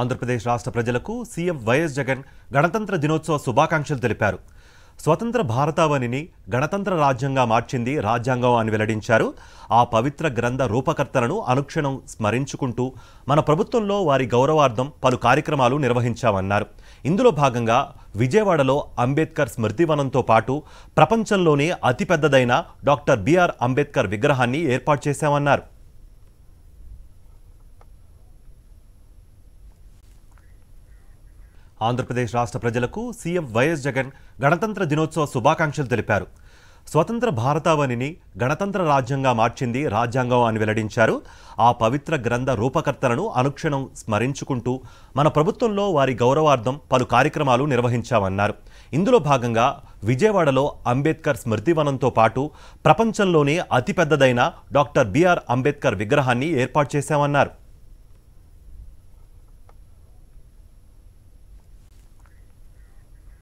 ఆంధ్రప్రదేశ్ రాష్ట్ర ప్రజలకు CM YS Jagan గణతంత్ర దినోత్సవ శుభాకాంక్షలు తెలిపారు స్వతంత్ర భారతావనిని గణతంత్ర రాజ్యంగా మార్చింది రాజ్యాంగం అని వెల్లడించారు ఆ పవిత్ర గ్రంథ రూపకర్తలను అనుక్షణం స్మరించుకుంటూ మన ప్రభుత్వంలో వారి గౌరవార్థం పలు కార్యక్రమాలు నిర్వహించామన్నారు ఇందులో భాగంగా విజయవాడలో అంబేద్కర్ స్మృతివనంతో పాటు ప్రపంచంలోనే అతిపెద్దదైన డాక్టర్ బిఆర్ అంబేద్కర్ విగ్రహాన్ని ఏర్పాటు చేశామన్నారు ఆంధ్రప్రదేశ్ రాష్ట్ర ప్రజలకు సీఎం వైఎస్ జగన్ గణతంత్ర దినోత్సవ శుభాకాంక్షలు తెలిపారు స్వతంత్ర భారతావనిని గణతంత్ర రాజ్యంగా మార్చింది రాజ్యాంగం అని వెల్లడించారు ఆ పవిత్ర గ్రంథ రూపకర్తలను అనుక్షణం స్మరించుకుంటూ మన ప్రభుత్వంలో వారి గౌరవార్థం పలు కార్యక్రమాలు నిర్వహించామన్నారు ఇందులో భాగంగా విజయవాడలో అంబేద్కర్ స్మృతివనంతో పాటు ప్రపంచంలోనే అతిపెద్దదైన డాక్టర్ బిఆర్ అంబేద్కర్ విగ్రహాన్ని ఏర్పాటు చేశామన్నారు